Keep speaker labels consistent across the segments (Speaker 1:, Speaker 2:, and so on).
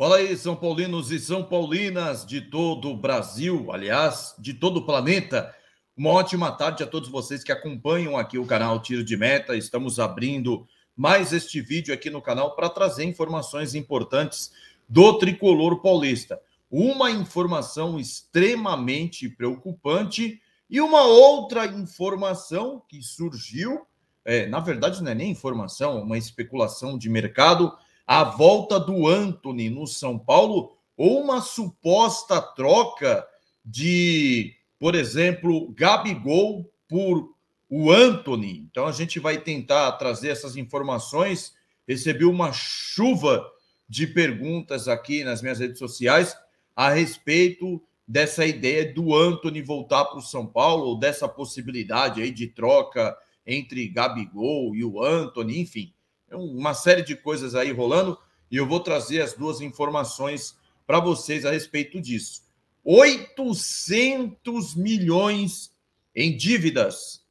Speaker 1: Fala aí, São Paulinos e São Paulinas de todo o Brasil, aliás, de todo o planeta. Uma ótima tarde a todos vocês que acompanham aqui o canal Tiro de Meta. Estamos abrindo mais este vídeo aqui no canal para trazer informações importantes do tricolor paulista. Uma informação extremamente preocupante e uma outra informação que surgiu, é, na verdade não é nem informação, é uma especulação de mercado a volta do Anthony no São Paulo ou uma suposta troca de, por exemplo, Gabigol por o Anthony. Então a gente vai tentar trazer essas informações. Recebi uma chuva de perguntas aqui nas minhas redes sociais a respeito dessa ideia do Anthony voltar para o São Paulo, ou dessa possibilidade aí de troca entre Gabigol e o Anthony, enfim. É uma série de coisas aí rolando e eu vou trazer as duas informações para vocês a respeito disso. 800 milhões em dívidas.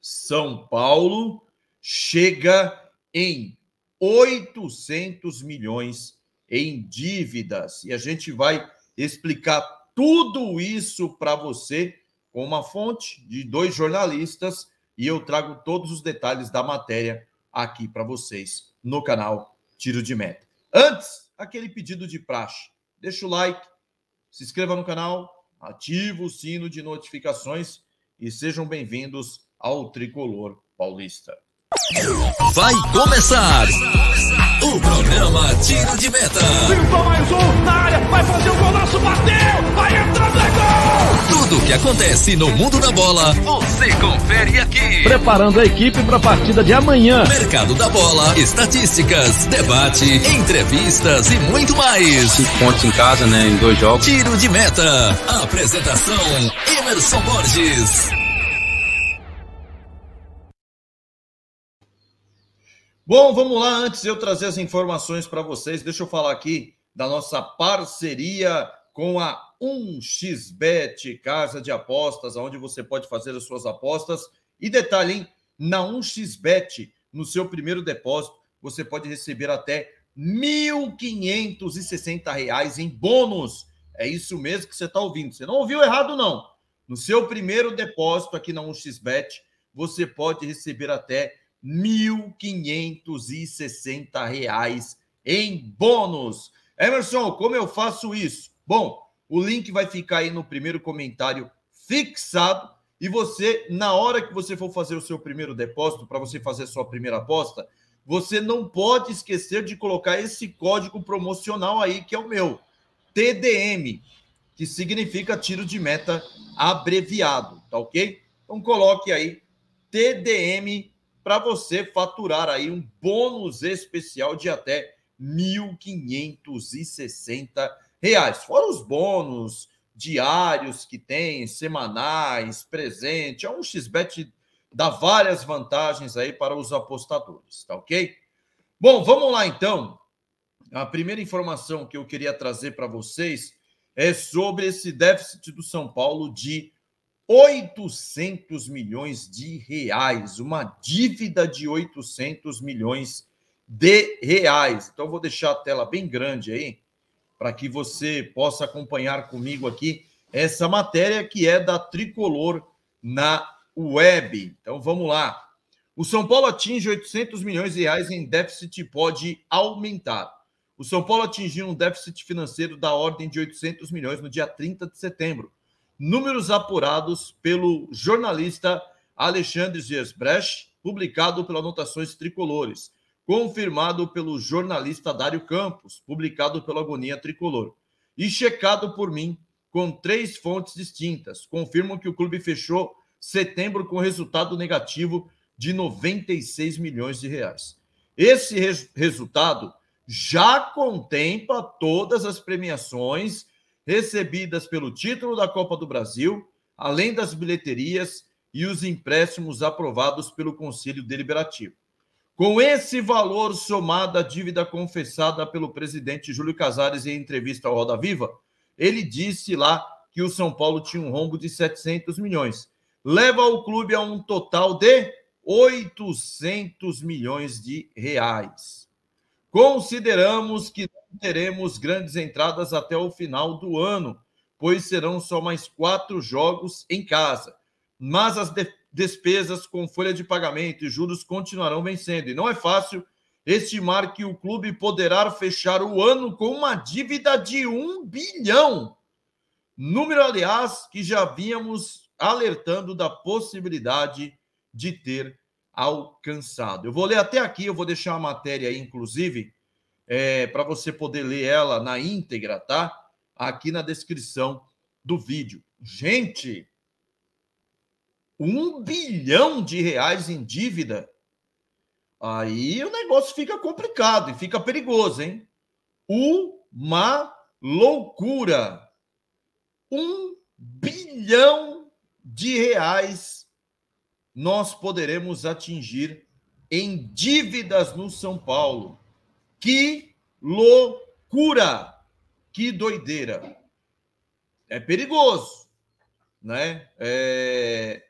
Speaker 1: São Paulo chega em 800 milhões em dívidas. E a gente vai explicar tudo isso para você com uma fonte de dois jornalistas e eu trago todos os detalhes da matéria aqui para vocês no canal Tiro de Meta. Antes, aquele pedido de praxe. Deixa o like, se inscreva no canal, ativa o sino de notificações e sejam bem-vindos ao Tricolor Paulista. Vai começar o programa Tiro de Meta. Pintou mais um na área, vai fazer o golaço, bateu, vai entrar tudo o que acontece no mundo da bola, você confere aqui. Preparando a equipe para a partida de amanhã. Mercado da bola, estatísticas, debate, entrevistas e muito mais. Cinco pontos em casa, né? Em dois jogos. Tiro de meta. Apresentação: Emerson Borges. Bom, vamos lá. Antes de eu trazer as informações para vocês, deixa eu falar aqui da nossa parceria com a um xbet casa de apostas, onde você pode fazer as suas apostas. E detalhe, hein? Na 1xbet, no seu primeiro depósito, você pode receber até R$ 1.560 em bônus. É isso mesmo que você está ouvindo. Você não ouviu errado, não. No seu primeiro depósito aqui na 1xbet, você pode receber até R$ 1.560 em bônus. Emerson, como eu faço isso? Bom, o link vai ficar aí no primeiro comentário fixado. E você, na hora que você for fazer o seu primeiro depósito, para você fazer a sua primeira aposta, você não pode esquecer de colocar esse código promocional aí, que é o meu, TDM, que significa tiro de meta abreviado, tá ok? Então coloque aí TDM para você faturar aí um bônus especial de até R$ 1.560 reais, fora os bônus diários que tem, semanais, presente. é um xbet dá várias vantagens aí para os apostadores, tá ok? Bom, vamos lá então. A primeira informação que eu queria trazer para vocês é sobre esse déficit do São Paulo de 800 milhões de reais, uma dívida de 800 milhões de reais. Então, vou deixar a tela bem grande aí para que você possa acompanhar comigo aqui essa matéria que é da Tricolor na web. Então vamos lá. O São Paulo atinge 800 milhões de reais em déficit e pode aumentar. O São Paulo atingiu um déficit financeiro da ordem de 800 milhões no dia 30 de setembro. Números apurados pelo jornalista Alexandre Giesbrecht, publicado pela Anotações Tricolores confirmado pelo jornalista Dário Campos, publicado pela Agonia Tricolor, e checado por mim com três fontes distintas, confirmam que o clube fechou setembro com resultado negativo de 96 milhões de reais. Esse res resultado já contempla todas as premiações recebidas pelo título da Copa do Brasil, além das bilheterias e os empréstimos aprovados pelo Conselho Deliberativo. Com esse valor somado à dívida confessada pelo presidente Júlio Casares em entrevista ao Roda Viva, ele disse lá que o São Paulo tinha um rombo de 700 milhões. Leva o clube a um total de 800 milhões de reais. Consideramos que não teremos grandes entradas até o final do ano, pois serão só mais quatro jogos em casa. Mas as, despesas com folha de pagamento e juros continuarão vencendo. E não é fácil estimar que o clube poderá fechar o ano com uma dívida de um bilhão. Número, aliás, que já vínhamos alertando da possibilidade de ter alcançado. Eu vou ler até aqui, eu vou deixar a matéria aí, inclusive, é, para você poder ler ela na íntegra, tá? Aqui na descrição do vídeo. Gente, um bilhão de reais em dívida. Aí o negócio fica complicado e fica perigoso, hein? Uma loucura. Um bilhão de reais nós poderemos atingir em dívidas no São Paulo. Que loucura! Que doideira! É perigoso, né? É...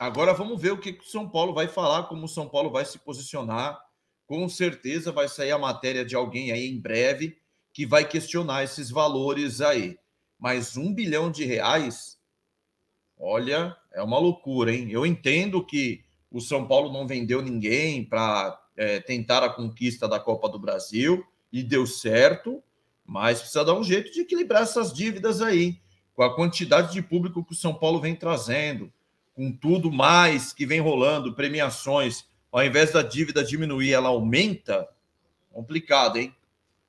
Speaker 1: Agora vamos ver o que o São Paulo vai falar, como o São Paulo vai se posicionar. Com certeza vai sair a matéria de alguém aí em breve que vai questionar esses valores aí. Mas um bilhão de reais, olha, é uma loucura, hein? Eu entendo que o São Paulo não vendeu ninguém para é, tentar a conquista da Copa do Brasil e deu certo, mas precisa dar um jeito de equilibrar essas dívidas aí, com a quantidade de público que o São Paulo vem trazendo com tudo mais que vem rolando, premiações, ao invés da dívida diminuir, ela aumenta, complicado, hein?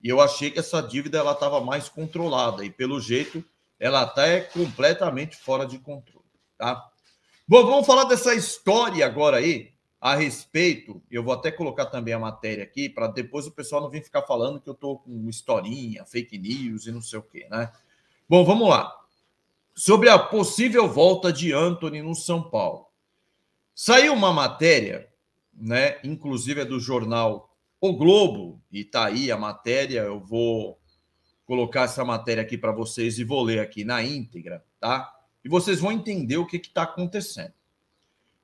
Speaker 1: E eu achei que essa dívida ela estava mais controlada e pelo jeito ela está é completamente fora de controle, tá? Bom, vamos falar dessa história agora aí a respeito. Eu vou até colocar também a matéria aqui para depois o pessoal não vir ficar falando que eu estou com historinha, fake news e não sei o quê, né? Bom, vamos lá sobre a possível volta de Anthony no São Paulo. Saiu uma matéria, né, inclusive é do jornal O Globo, e tá aí a matéria, eu vou colocar essa matéria aqui para vocês e vou ler aqui na íntegra, tá? E vocês vão entender o que está acontecendo.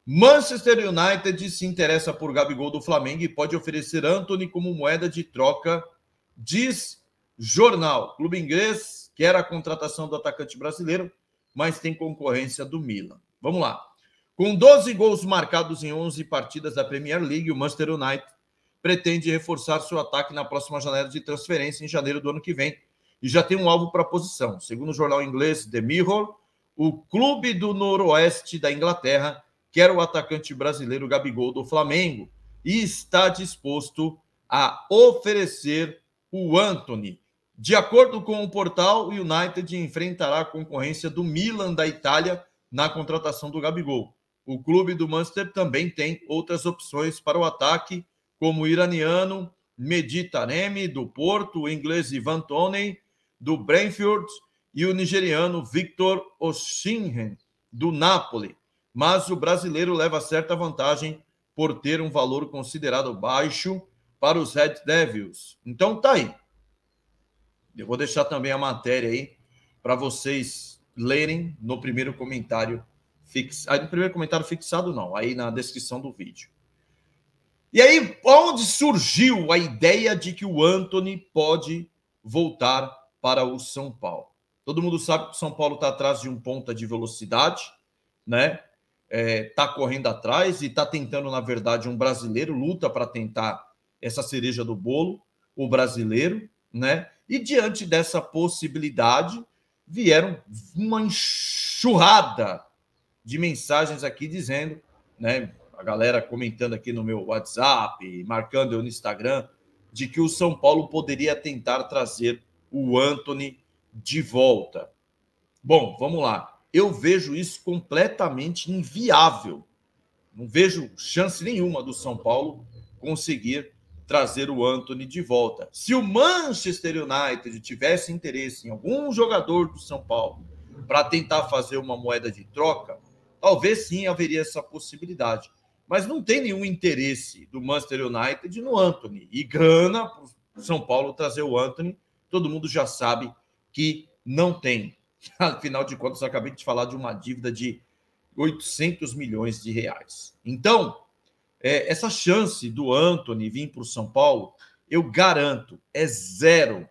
Speaker 1: Manchester United se interessa por Gabigol do Flamengo e pode oferecer Anthony como moeda de troca, diz jornal. Clube inglês quer a contratação do atacante brasileiro mas tem concorrência do Milan. Vamos lá. Com 12 gols marcados em 11 partidas da Premier League, o Manchester United pretende reforçar seu ataque na próxima janela de transferência em janeiro do ano que vem e já tem um alvo para a posição. Segundo o jornal inglês The Mirror, o clube do noroeste da Inglaterra quer o atacante brasileiro Gabigol do Flamengo e está disposto a oferecer o Anthony de acordo com o portal, o United enfrentará a concorrência do Milan da Itália na contratação do Gabigol. O clube do Manchester também tem outras opções para o ataque, como o iraniano Taremi, do Porto, o inglês Ivan Toney do Brentford e o nigeriano Victor Osimhen do Napoli. Mas o brasileiro leva certa vantagem por ter um valor considerado baixo para os Red Devils. Então tá aí. Eu vou deixar também a matéria aí para vocês lerem no primeiro comentário fixado. Ah, no primeiro comentário fixado, não, aí na descrição do vídeo. E aí, onde surgiu a ideia de que o Anthony pode voltar para o São Paulo? Todo mundo sabe que o São Paulo está atrás de um ponta de velocidade, né? Está é, tá correndo atrás e está tentando, na verdade, um brasileiro, luta para tentar essa cereja do bolo, o brasileiro, né? E diante dessa possibilidade, vieram uma enxurrada de mensagens aqui dizendo, né, a galera comentando aqui no meu WhatsApp, marcando eu no Instagram, de que o São Paulo poderia tentar trazer o Anthony de volta. Bom, vamos lá. Eu vejo isso completamente inviável. Não vejo chance nenhuma do São Paulo conseguir trazer o Anthony de volta. Se o Manchester United tivesse interesse em algum jogador do São Paulo para tentar fazer uma moeda de troca, talvez sim haveria essa possibilidade. Mas não tem nenhum interesse do Manchester United no Anthony. E grana para o São Paulo trazer o Anthony, todo mundo já sabe que não tem. Afinal de contas, eu acabei de falar de uma dívida de 800 milhões de reais. Então, é, essa chance do Anthony vir para o São Paulo, eu garanto, é zero.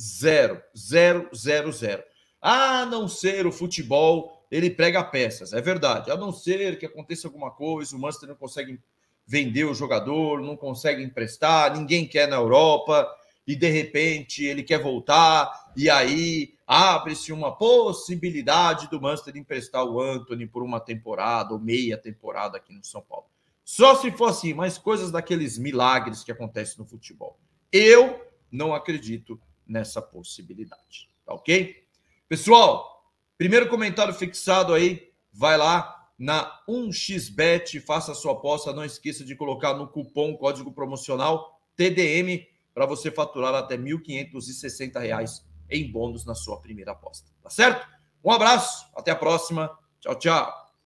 Speaker 1: Zero, zero, zero, zero. A não ser o futebol, ele prega peças, é verdade. A não ser que aconteça alguma coisa, o Manchester não consegue vender o jogador, não consegue emprestar, ninguém quer na Europa, e de repente ele quer voltar, e aí abre-se uma possibilidade do Manchester emprestar o Anthony por uma temporada ou meia temporada aqui no São Paulo. Só se for assim, mas coisas daqueles milagres que acontecem no futebol. Eu não acredito nessa possibilidade, tá ok? Pessoal, primeiro comentário fixado aí, vai lá na 1xbet, faça a sua aposta, não esqueça de colocar no cupom, código promocional TDM para você faturar até R$ 1.560 em bônus na sua primeira aposta, tá certo? Um abraço, até a próxima, tchau, tchau.